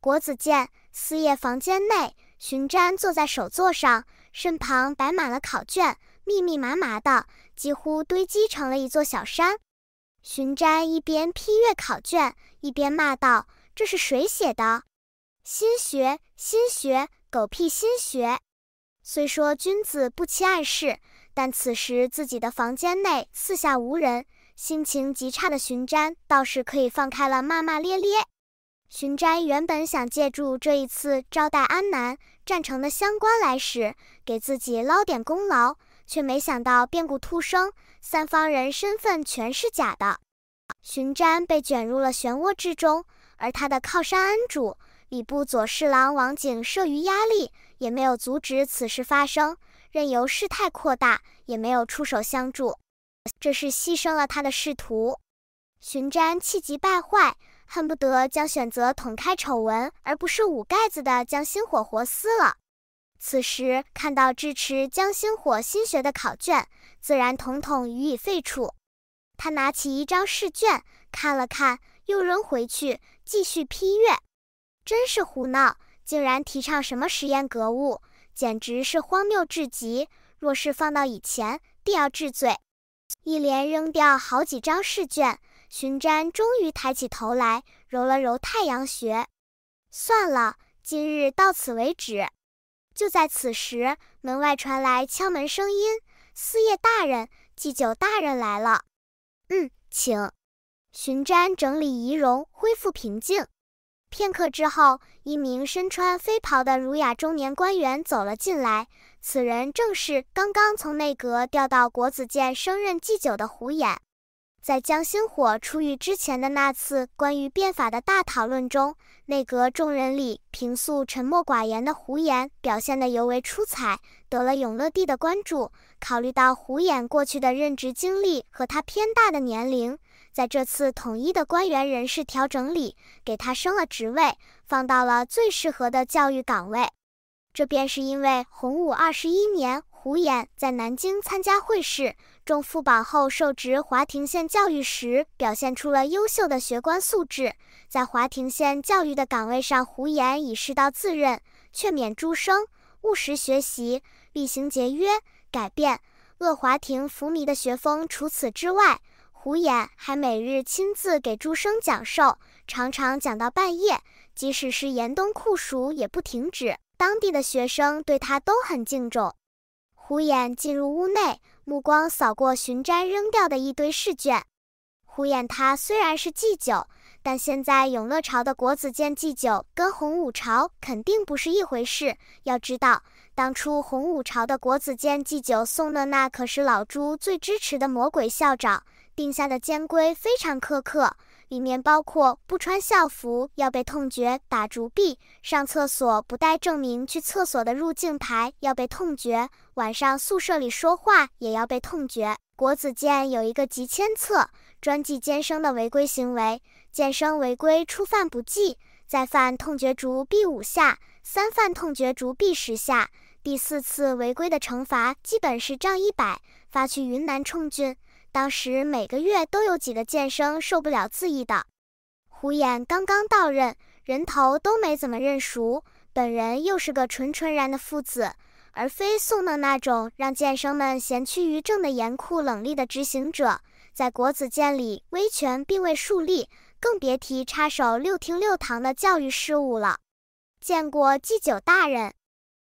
国子监四叶房间内，巡瞻坐在首座上，身旁摆满了考卷，密密麻麻的，几乎堆积成了一座小山。巡瞻一边批阅考卷，一边骂道：“这是谁写的？新学，新学，狗屁新学！”虽说君子不欺暗室，但此时自己的房间内四下无人，心情极差的巡瞻倒是可以放开了骂骂咧咧。巡瞻原本想借助这一次招待安南占城的相关来使，给自己捞点功劳，却没想到变故突生，三方人身份全是假的，巡瞻被卷入了漩涡之中，而他的靠山恩主礼部左侍郎王景慑于压力，也没有阻止此事发生，任由事态扩大，也没有出手相助，这是牺牲了他的仕途。巡瞻气急败坏。恨不得将选择捅开丑闻，而不是捂盖子的，将星火活撕了。此时看到支持将星火新学的考卷，自然统统予以废除。他拿起一张试卷看了看，又扔回去，继续批阅。真是胡闹，竟然提倡什么实验格物，简直是荒谬至极。若是放到以前，定要治罪。一连扔掉好几张试卷。荀瞻终于抬起头来，揉了揉太阳穴。算了，今日到此为止。就在此时，门外传来敲门声音：“司业大人，祭酒大人来了。”“嗯，请。”荀瞻整理仪容，恢复平静。片刻之后，一名身穿飞袍的儒雅中年官员走了进来。此人正是刚刚从内阁调到国子监升任祭酒的胡衍。在江心火出狱之前的那次关于变法的大讨论中，内阁众人里平素沉默寡言的胡言表现得尤为出彩，得了永乐帝的关注。考虑到胡言过去的任职经历和他偏大的年龄，在这次统一的官员人事调整里，给他升了职位，放到了最适合的教育岗位。这便是因为洪武二十一年，胡延在南京参加会试。中复宝后受职华亭县教育时，表现出了优秀的学官素质。在华亭县教育的岗位上，胡俨以师道自任，劝勉诸生，务实学习，厉行节约，改变恶华亭浮靡的学风。除此之外，胡俨还每日亲自给诸生讲授，常常讲到半夜，即使是严冬酷暑也不停止。当地的学生对他都很敬重。胡衍进入屋内。目光扫过巡斋扔掉的一堆试卷，胡彦他虽然是祭酒，但现在永乐朝的国子监祭酒跟洪武朝肯定不是一回事。要知道，当初洪武朝的国子监祭酒宋的那可是老朱最支持的魔鬼校长，定下的监规非常苛刻。里面包括不穿校服要被痛绝、打竹壁；上厕所不带证明去厕所的入境牌要被痛绝；晚上宿舍里说话也要被痛绝。国子监有一个集签册，专记监生的违规行为。监生违规初犯不记，再犯痛绝竹壁五下，三犯痛绝竹壁十下。第四次违规的惩罚基本是杖一百，发去云南充军。当时每个月都有几个剑生受不了自意的。胡衍刚刚到任，人头都没怎么认熟，本人又是个纯纯然的父子，而非宋的那种让剑生们闲屈于正的严酷冷厉的执行者。在国子监里，威权并未树立，更别提插手六厅六堂的教育事务了。见过祭酒大人，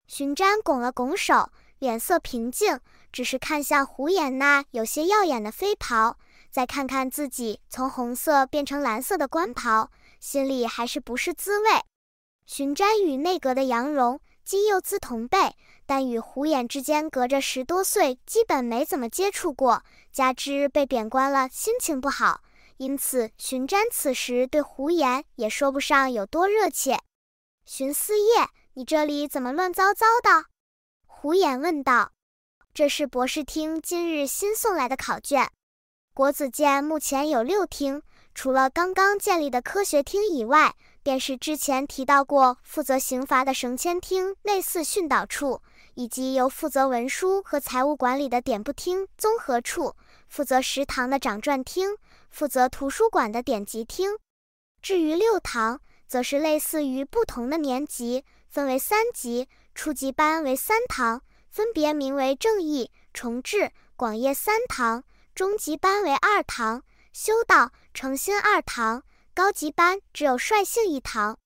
巡瞻拱了拱手，脸色平静。只是看向狐眼那有些耀眼的飞袍，再看看自己从红色变成蓝色的官袍，心里还是不是滋味。寻瞻与内阁的杨荣、金幼资同辈，但与狐眼之间隔着十多岁，基本没怎么接触过，加之被贬官了，心情不好，因此寻瞻此时对狐眼也说不上有多热切。寻思夜，你这里怎么乱糟糟的？胡言问道。这是博士厅今日新送来的考卷。国子监目前有六厅，除了刚刚建立的科学厅以外，便是之前提到过负责刑罚的绳签厅，类似训导处，以及由负责文书和财务管理的典部厅、综合处，负责食堂的掌传厅，负责图书馆的典籍厅。至于六堂，则是类似于不同的年级，分为三级，初级班为三堂。分别名为正义、重治、广业三堂，中级班为二堂，修道、诚心二堂，高级班只有率性一堂。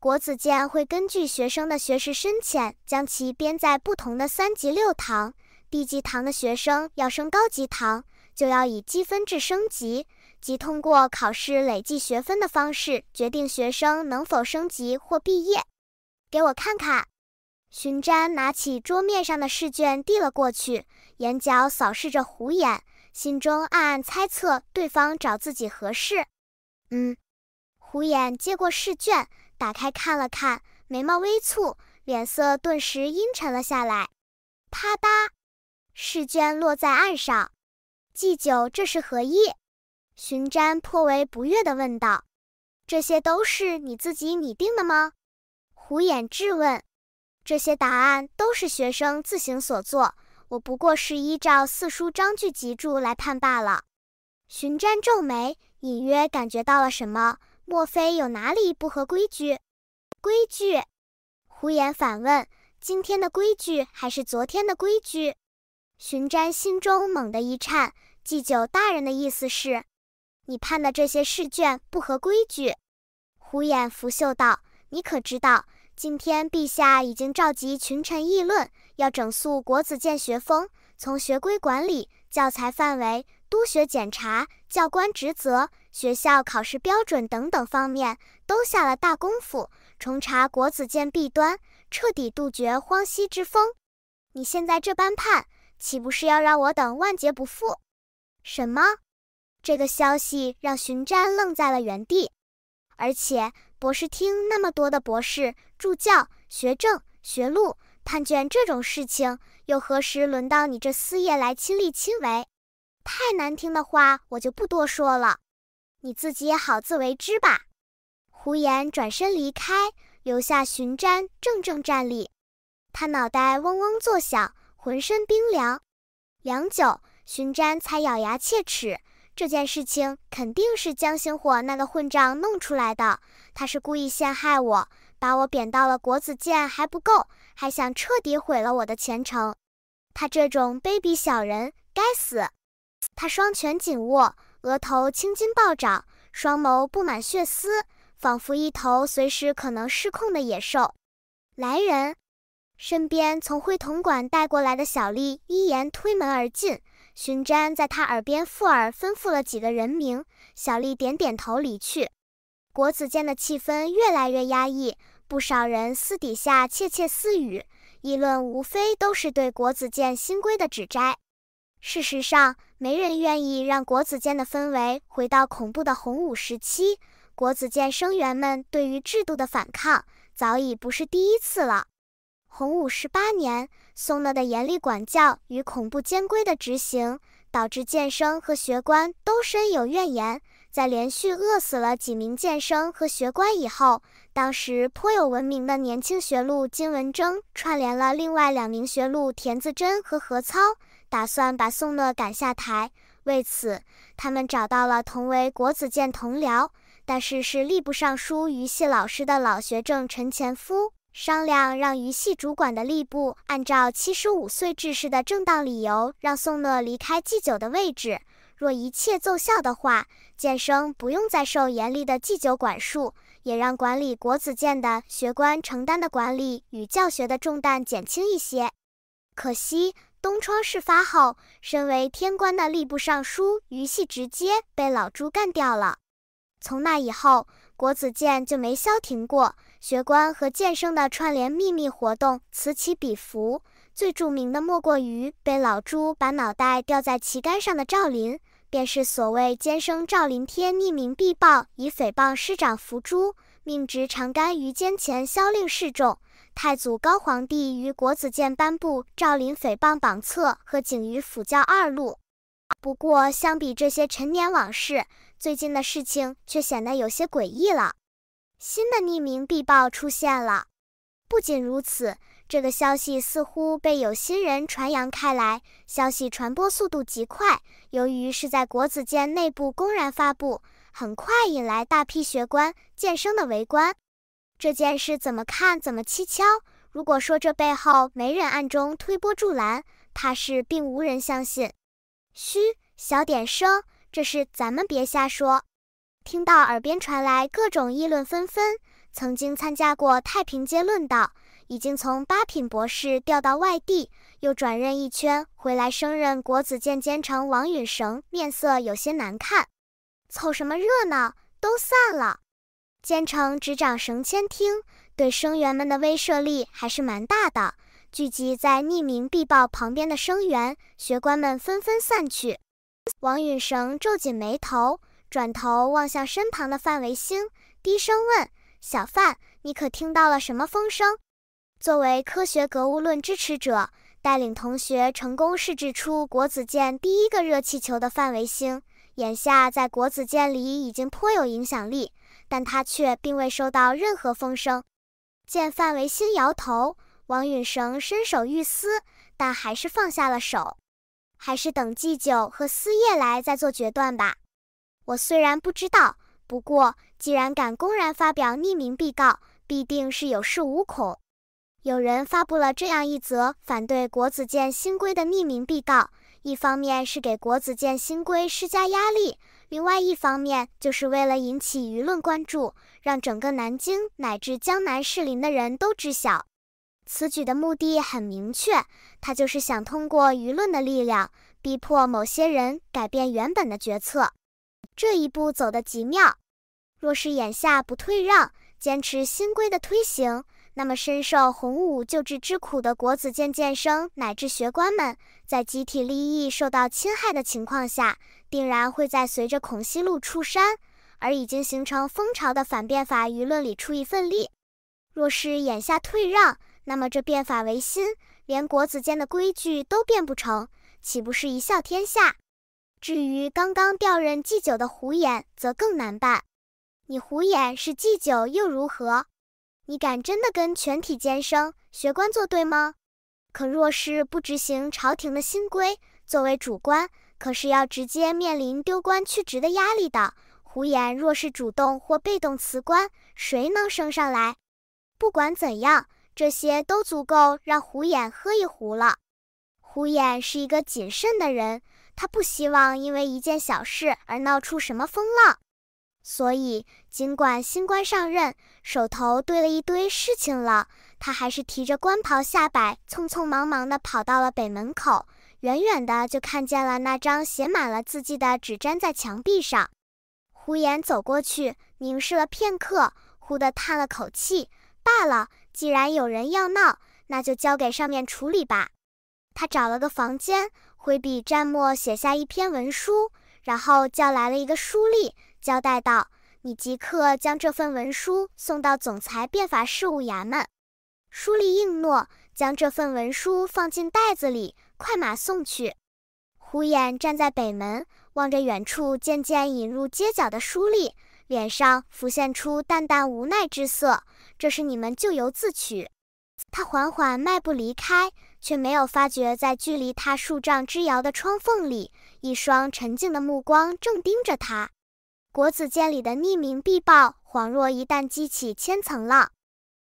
国子监会根据学生的学识深浅，将其编在不同的三级六堂。低级堂的学生要升高级堂，就要以积分制升级，即通过考试累计学分的方式决定学生能否升级或毕业。给我看看。荀詹拿起桌面上的试卷递了过去，眼角扫视着虎眼，心中暗暗猜测对方找自己何事。嗯，虎眼接过试卷，打开看了看，眉毛微蹙，脸色顿时阴沉了下来。啪嗒，试卷落在案上。祭酒，这是何意？荀詹颇为不悦地问道：“这些都是你自己拟定的吗？”虎眼质问。这些答案都是学生自行所做，我不过是依照《四书章句集注》来判罢了。荀瞻皱眉，隐约感觉到了什么，莫非有哪里不合规矩？规矩？胡言反问。今天的规矩还是昨天的规矩？荀瞻心中猛地一颤，祭酒大人的意思是，你判的这些试卷不合规矩？胡衍拂袖道：“你可知道？”今天陛下已经召集群臣议论，要整肃国子监学风，从学规管理、教材范围、督学检查、教官职责、学校考试标准等等方面都下了大功夫，重查国子监弊端，彻底杜绝荒兮之风。你现在这般判，岂不是要让我等万劫不复？什么？这个消息让巡瞻愣在了原地。而且博士厅那么多的博士、助教、学政、学录判卷这种事情，又何时轮到你这司业来亲力亲为？太难听的话我就不多说了，你自己也好自为之吧。胡言转身离开，留下寻瞻怔怔站立。他脑袋嗡嗡作响，浑身冰凉。良久，寻瞻才咬牙切齿。这件事情肯定是江星火那个混账弄出来的，他是故意陷害我，把我贬到了国子监还不够，还想彻底毁了我的前程。他这种卑鄙小人，该死！他双拳紧握，额头青筋暴涨，双眸布满血丝，仿佛一头随时可能失控的野兽。来人！身边从会同馆带过来的小丽一言推门而进。巡瞻在他耳边附耳吩咐了几个人名，小丽点点头离去。国子监的气氛越来越压抑，不少人私底下窃窃私语，议论无非都是对国子监新规的指摘。事实上，没人愿意让国子监的氛围回到恐怖的洪武时期。国子监生员们对于制度的反抗，早已不是第一次了。洪武十八年，宋讷的严厉管教与恐怖监规的执行，导致监生和学官都深有怨言。在连续饿死了几名监生和学官以后，当时颇有闻名的年轻学录金文征串联了另外两名学录田自珍和何操，打算把宋讷赶下台。为此，他们找到了同为国子监同僚，但是是吏部尚书于系老师的老学政陈前夫。商量让余系主管的吏部按照七十五岁致仕的正当理由，让宋讷离开祭酒的位置。若一切奏效的话，建生不用再受严厉的祭酒管束，也让管理国子监的学官承担的管理与教学的重担减轻一些。可惜东窗事发后，身为天官的吏部尚书余系直接被老朱干掉了。从那以后，国子监就没消停过。学官和剑生的串联秘密活动此起彼伏，最著名的莫过于被老朱把脑袋吊在旗杆上的赵林，便是所谓监生赵林天匿名必报，以诽谤师长伏朱命执长干于监前削令示众。太祖高皇帝于国子监颁布赵林诽谤榜册和景于辅教二录。不过，相比这些陈年往事，最近的事情却显得有些诡异了。新的匿名壁报出现了。不仅如此，这个消息似乎被有心人传扬开来，消息传播速度极快。由于是在国子监内部公然发布，很快引来大批学官、健生的围观。这件事怎么看怎么蹊跷。如果说这背后没人暗中推波助澜，怕是并无人相信。嘘，小点声，这事咱们别瞎说。听到耳边传来各种议论纷纷，曾经参加过太平街论道，已经从八品博士调到外地，又转任一圈回来，升任国子监监丞王允绳面色有些难看。凑什么热闹？都散了。监丞执掌绳签厅，对生员们的威慑力还是蛮大的。聚集在匿名壁报旁边的生员、学官们纷纷散去。王允绳皱紧眉头。转头望向身旁的范维星，低声问：“小范，你可听到了什么风声？”作为科学格物论支持者，带领同学成功试制出国子监第一个热气球的范维星。眼下在国子监里已经颇有影响力，但他却并未收到任何风声。见范维星摇头，王允绳伸手欲撕，但还是放下了手。还是等祭酒和司业来再做决断吧。我虽然不知道，不过既然敢公然发表匿名必告，必定是有恃无恐。有人发布了这样一则反对国子监新规的匿名必告，一方面是给国子监新规施加压力，另外一方面就是为了引起舆论关注，让整个南京乃至江南士林的人都知晓。此举的目的很明确，他就是想通过舆论的力量，逼迫某些人改变原本的决策。这一步走得极妙。若是眼下不退让，坚持新规的推行，那么深受洪武救治之苦的国子监监生乃至学官们，在集体利益受到侵害的情况下，定然会在随着孔熙禄出山而已经形成风潮的反变法舆论里出一份力。若是眼下退让，那么这变法维新连国子监的规矩都变不成，岂不是一笑天下？至于刚刚调任祭酒的胡衍，则更难办。你胡衍是祭酒又如何？你敢真的跟全体监生学官作对吗？可若是不执行朝廷的新规，作为主官，可是要直接面临丢官去职的压力的。胡衍若是主动或被动辞官，谁能升上来？不管怎样，这些都足够让胡衍喝一壶了。胡衍是一个谨慎的人。他不希望因为一件小事而闹出什么风浪，所以尽管新官上任，手头堆了一堆事情了，他还是提着官袍下摆，匆匆忙忙地跑到了北门口。远远的就看见了那张写满了字迹的纸粘在墙壁上。胡延走过去，凝视了片刻，忽地叹了口气：“罢了，既然有人要闹，那就交给上面处理吧。”他找了个房间。挥笔蘸墨，写下一篇文书，然后叫来了一个书吏，交代道：“你即刻将这份文书送到总裁变法事务衙门。”书吏应诺，将这份文书放进袋子里，快马送去。胡彦站在北门，望着远处渐渐隐入街角的书吏，脸上浮现出淡淡无奈之色：“这是你们咎由自取。”他缓缓迈步离开，却没有发觉，在距离他数丈之遥的窗缝里，一双沉静的目光正盯着他。国子监里的匿名壁报，恍若一旦激起千层浪。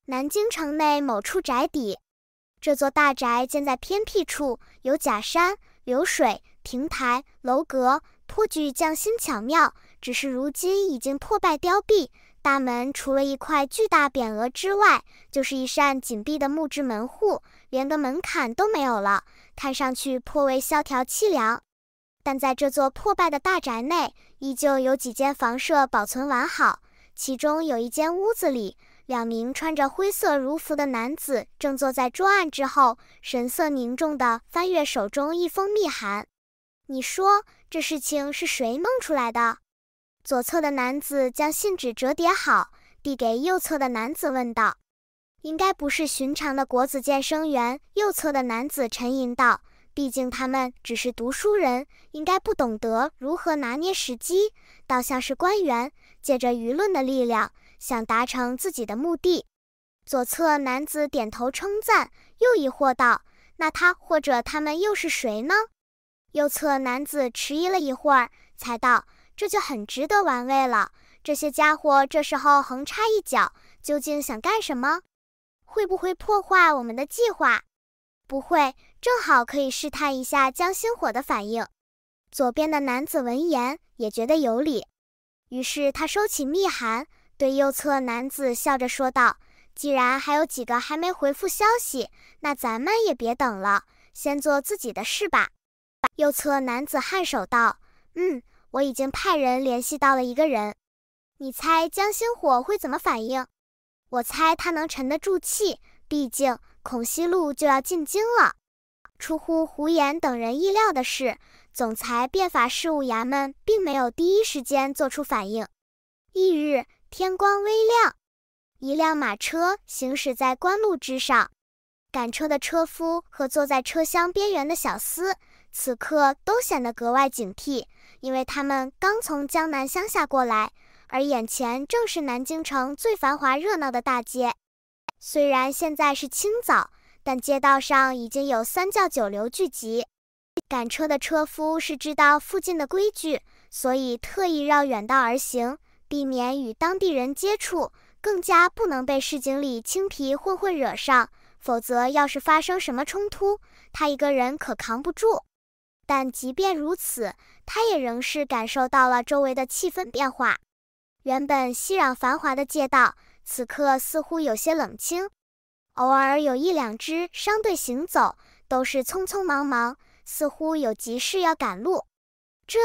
南京城内某处宅邸，这座大宅建在偏僻处，有假山、流水、亭台、楼阁，颇具匠心巧妙。只是如今已经破败凋敝。大门除了一块巨大匾额之外，就是一扇紧闭的木质门户，连个门槛都没有了，看上去颇为萧条凄凉。但在这座破败的大宅内，依旧有几间房舍保存完好，其中有一间屋子里，两名穿着灰色儒服的男子正坐在桌案之后，神色凝重地翻阅手中一封密函。你说，这事情是谁弄出来的？左侧的男子将信纸折叠好，递给右侧的男子，问道：“应该不是寻常的国子监生员。”右侧的男子沉吟道：“毕竟他们只是读书人，应该不懂得如何拿捏时机，倒像是官员借着舆论的力量，想达成自己的目的。”左侧男子点头称赞，又疑惑道：“那他或者他们又是谁呢？”右侧男子迟疑了一会儿，才道。这就很值得玩味了。这些家伙这时候横插一脚，究竟想干什么？会不会破坏我们的计划？不会，正好可以试探一下江心火的反应。左边的男子闻言也觉得有理，于是他收起密函，对右侧男子笑着说道：“既然还有几个还没回复消息，那咱们也别等了，先做自己的事吧。”右侧男子颔首道：“嗯。”我已经派人联系到了一个人，你猜江心火会怎么反应？我猜他能沉得住气，毕竟孔熙路就要进京了。出乎胡言等人意料的是，总裁变法事务衙门并没有第一时间做出反应。翌日天光微亮，一辆马车行驶在官路之上，赶车的车夫和坐在车厢边缘的小厮。此刻都显得格外警惕，因为他们刚从江南乡下过来，而眼前正是南京城最繁华热闹的大街。虽然现在是清早，但街道上已经有三教九流聚集。赶车的车夫是知道附近的规矩，所以特意绕远道而行，避免与当地人接触，更加不能被市井里青皮混混惹上。否则，要是发生什么冲突，他一个人可扛不住。但即便如此，他也仍是感受到了周围的气氛变化。原本熙攘繁华的街道，此刻似乎有些冷清，偶尔有一两支商队行走，都是匆匆忙忙，似乎有急事要赶路。这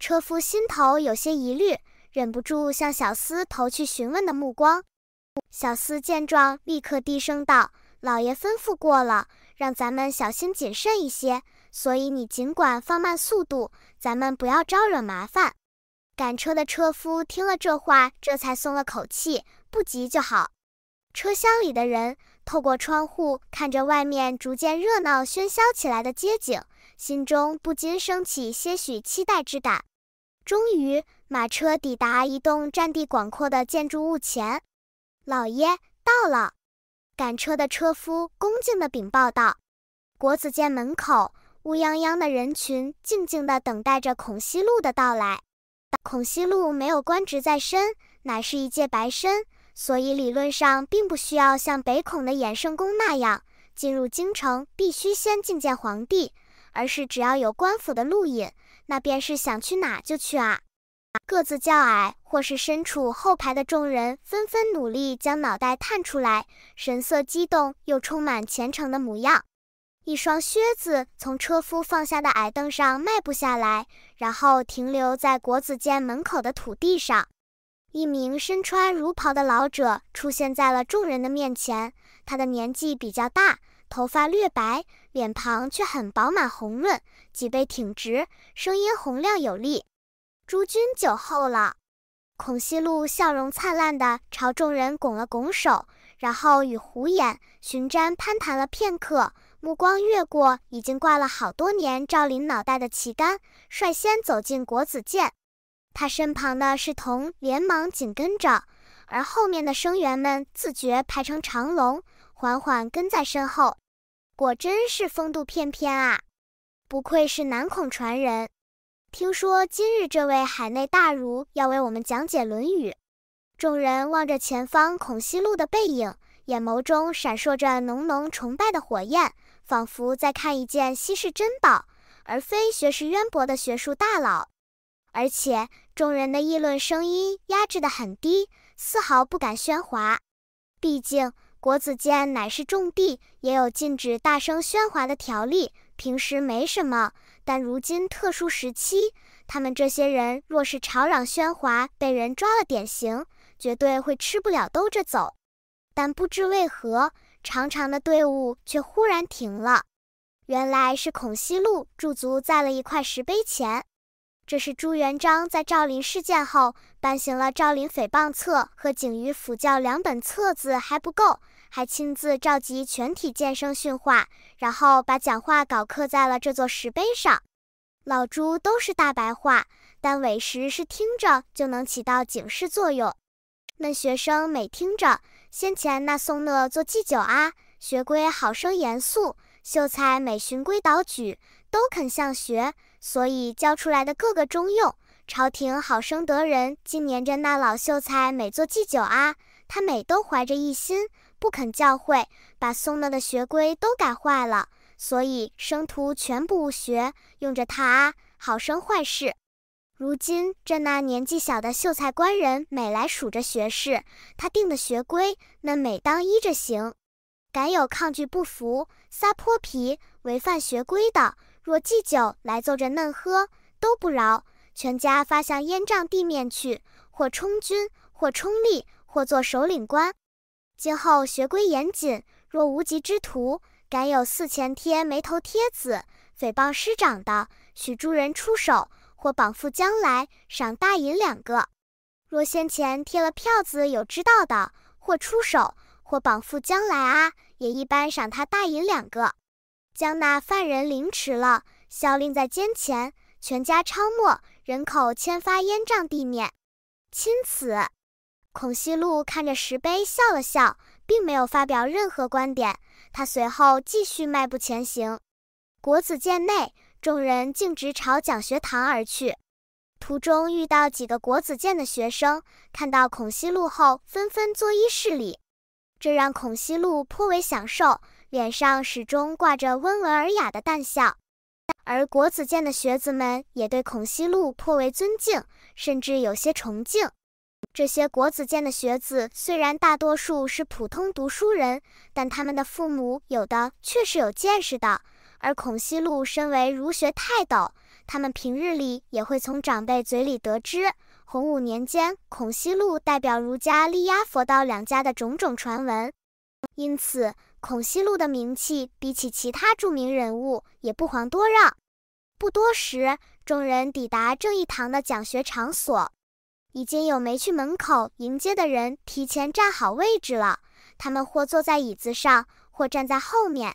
车夫心头有些疑虑，忍不住向小厮投去询问的目光。小厮见状，立刻低声道：“老爷吩咐过了，让咱们小心谨慎一些。”所以你尽管放慢速度，咱们不要招惹麻烦。赶车的车夫听了这话，这才松了口气，不急就好。车厢里的人透过窗户看着外面逐渐热闹喧嚣起来的街景，心中不禁升起些许期待之感。终于，马车抵达一栋占地广阔的建筑物前。老爷到了，赶车的车夫恭敬地禀报道：“国子监门口。”乌泱泱的人群静静地等待着孔熙禄的到来。孔熙禄没有官职在身，乃是一介白身，所以理论上并不需要像北孔的衍圣公那样，进入京城必须先觐见皇帝，而是只要有官府的路引，那便是想去哪就去啊。个子较矮或是身处后排的众人纷纷努力将脑袋探出来，神色激动又充满虔诚的模样。一双靴子从车夫放下的矮凳上迈步下来，然后停留在国子监门口的土地上。一名身穿儒袍的老者出现在了众人的面前。他的年纪比较大，头发略白，脸庞却很饱满红润，脊背挺直，声音洪亮有力。诸君久候了。孔熙禄笑容灿烂地朝众人拱了拱手，然后与胡衍、荀詹攀谈了片刻。目光越过已经挂了好多年赵林脑袋的旗杆，率先走进国子监。他身旁的侍童连忙紧跟着，而后面的生员们自觉排成长龙，缓缓跟在身后。果真是风度翩翩啊，不愧是南孔传人。听说今日这位海内大儒要为我们讲解《论语》，众人望着前方孔熙路的背影。眼眸中闪烁着浓浓崇拜的火焰，仿佛在看一件稀世珍宝，而非学识渊博的学术大佬。而且，众人的议论声音压制得很低，丝毫不敢喧哗。毕竟，国子监乃是重地，也有禁止大声喧哗的条例。平时没什么，但如今特殊时期，他们这些人若是吵嚷喧哗，被人抓了典型，绝对会吃不了兜着走。但不知为何，长长的队伍却忽然停了。原来是孔熙禄驻足在了一块石碑前。这是朱元璋在赵林事件后颁行了《赵林诽谤册》和《景瑜辅教》两本册子还不够，还亲自召集全体剑生训话，然后把讲话稿刻在了这座石碑上。老朱都是大白话，但委实是听着就能起到警示作用。那学生每听着先前那宋讷做祭酒啊，学规好生严肃，秀才每循规蹈矩，都肯向学，所以教出来的个个中用，朝廷好生得人。今年这那老秀才每做祭酒啊，他每都怀着一心，不肯教诲，把宋讷的学规都改坏了，所以生徒全部学用着他啊，好生坏事。如今这那年纪小的秀才官人，每来数着学士，他定的学规，那每当依着行。敢有抗拒不服、撒泼皮、违反学规的，若祭酒来奏着嫩喝，都不饶，全家发向烟帐地面去，或充军，或充吏，或做首领官。今后学规严谨，若无极之徒，敢有四前贴眉头贴子、诽谤师长的，许诸人出手。或绑缚将来，赏大银两个。若先前贴了票子，有知道的，或出手，或绑缚将来啊，也一般赏他大银两个。将那犯人凌迟了，销令在监前，全家抄没，人口迁发烟瘴地面。钦此。孔熙禄看着石碑笑了笑，并没有发表任何观点。他随后继续迈步前行。国子监内。众人径直朝讲学堂而去，途中遇到几个国子监的学生，看到孔熙禄后，纷纷作揖施礼，这让孔熙禄颇为享受，脸上始终挂着温文尔雅的淡笑。而国子监的学子们也对孔熙禄颇为尊敬，甚至有些崇敬。这些国子监的学子虽然大多数是普通读书人，但他们的父母有的却是有见识的。而孔熙禄身为儒学泰斗，他们平日里也会从长辈嘴里得知，洪武年间孔熙禄代表儒家力压佛道两家的种种传闻。因此，孔熙禄的名气比起其他著名人物也不遑多让。不多时，众人抵达正义堂的讲学场所，已经有没去门口迎接的人提前站好位置了。他们或坐在椅子上，或站在后面。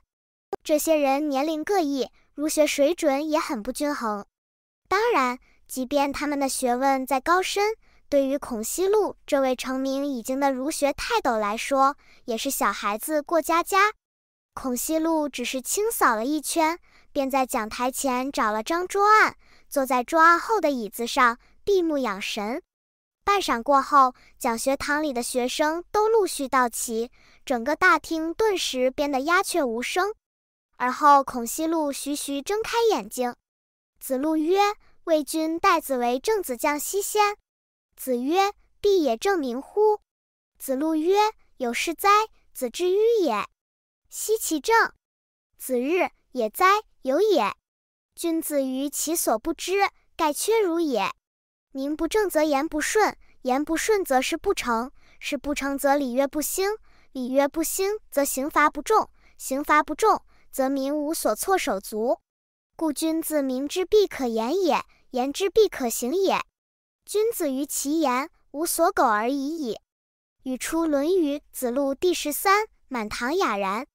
这些人年龄各异，儒学水准也很不均衡。当然，即便他们的学问再高深，对于孔熙禄这位成名已经的儒学泰斗来说，也是小孩子过家家。孔熙禄只是清扫了一圈，便在讲台前找了张桌案，坐在桌案后的椅子上闭目养神。半晌过后，讲学堂里的学生都陆续到齐，整个大厅顿时变得鸦雀无声。而后，孔熙路徐徐睁开眼睛。子路曰：“魏君待子为政，子将西先。”子曰：“必也正名乎？”子路曰：“有事哉，子之迂也！奚其政？”子日也哉，有也。君子于其所不知，盖缺如也。名不正则言不顺，言不顺则事不成，事不成则礼乐不兴，礼乐不兴则刑罚不重，刑罚不重。”则民无所措手足，故君子明之必可言也，言之必可行也。君子于其言无所苟而已矣。语出《论语·子路第十三》。满堂哑然，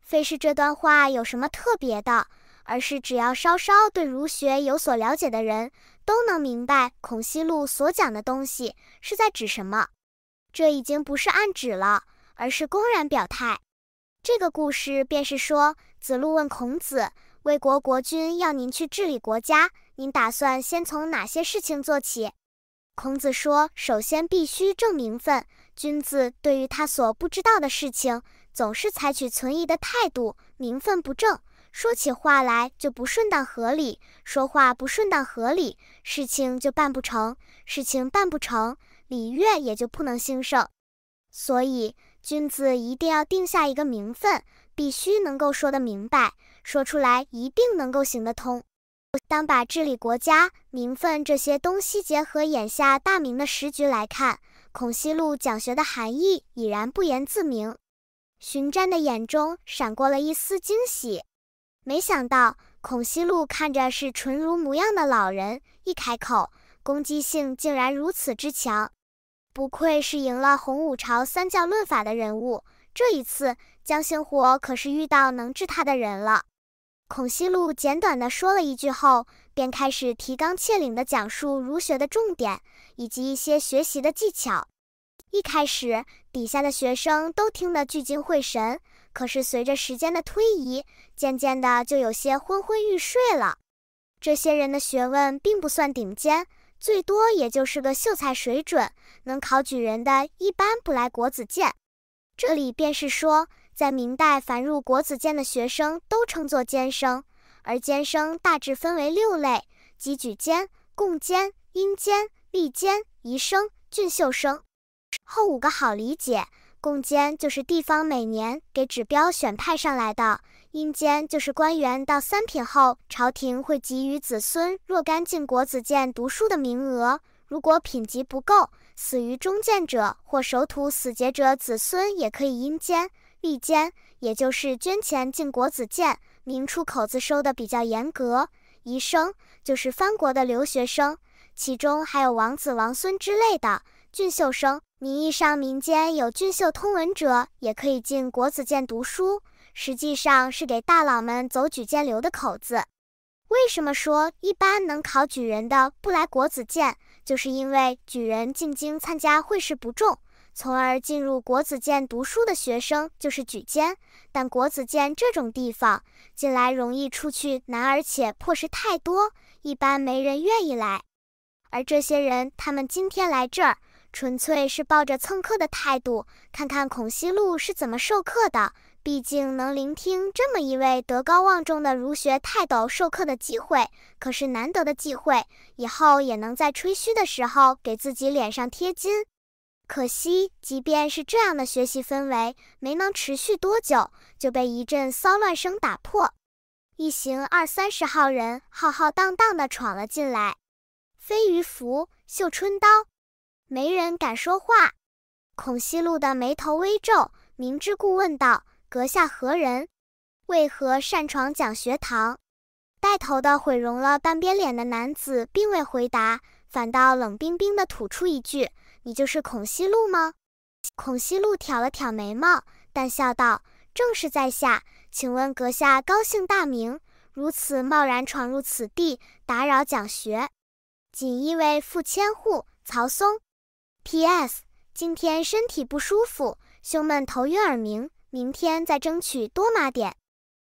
非是这段话有什么特别的，而是只要稍稍对儒学有所了解的人，都能明白孔熙路所讲的东西是在指什么。这已经不是暗指了，而是公然表态。这个故事便是说。子路问孔子：“魏国国君要您去治理国家，您打算先从哪些事情做起？”孔子说：“首先必须正名分。君子对于他所不知道的事情，总是采取存疑的态度。名分不正，说起话来就不顺当合理；说话不顺当合理，事情就办不成；事情办不成，礼乐也就不能兴盛。所以，君子一定要定下一个名分。”必须能够说得明白，说出来一定能够行得通。当把治理国家、名分这些东西结合眼下大明的时局来看，孔熙禄讲学的含义已然不言自明。荀瞻的眼中闪过了一丝惊喜，没想到孔熙禄看着是纯儒模样的老人，一开口攻击性竟然如此之强，不愧是赢了洪武朝三教论法的人物。这一次，江星火可是遇到能治他的人了。孔熙禄简短地说了一句后，便开始提纲挈领地讲述儒学的重点以及一些学习的技巧。一开始，底下的学生都听得聚精会神，可是随着时间的推移，渐渐的就有些昏昏欲睡了。这些人的学问并不算顶尖，最多也就是个秀才水准，能考举人的一般不来国子监。这里便是说，在明代，凡入国子监的学生都称作监生，而监生大致分为六类：即举监、贡监、荫监、吏监、遗生、俊秀生。后五个好理解，贡监就是地方每年给指标选派上来的；荫监就是官员到三品后，朝廷会给予子孙若干进国子监读书的名额，如果品级不够。死于中监者，或守土死节者，子孙也可以阴间、立间，也就是捐钱进国子监。明初口子收的比较严格，遗生就是藩国的留学生，其中还有王子、王孙之类的俊秀生。名义上民间有俊秀通文者，也可以进国子监读书，实际上是给大佬们走举荐留的口子。为什么说一般能考举人的不来国子监？就是因为举人进京参加会试不中，从而进入国子监读书的学生就是举监。但国子监这种地方，进来容易出去难，而且破事太多，一般没人愿意来。而这些人，他们今天来这儿，纯粹是抱着蹭课的态度，看看孔熙禄是怎么授课的。毕竟能聆听这么一位德高望重的儒学泰斗授课的机会，可是难得的机会，以后也能在吹嘘的时候给自己脸上贴金。可惜，即便是这样的学习氛围，没能持续多久，就被一阵骚乱声打破。一行二三十号人浩浩荡荡的闯了进来，飞鱼符、绣春刀，没人敢说话。孔熙禄的眉头微皱，明知故问道。阁下何人？为何擅闯讲学堂？带头的毁容了半边脸的男子并未回答，反倒冷冰冰的吐出一句：“你就是孔熙禄吗？”孔熙禄挑了挑眉毛，淡笑道：“正是在下，请问阁下高姓大名？如此贸然闯入此地，打扰讲学。”锦衣卫副千户曹松。P.S. 今天身体不舒服，胸闷、头晕、耳鸣。明天再争取多码点。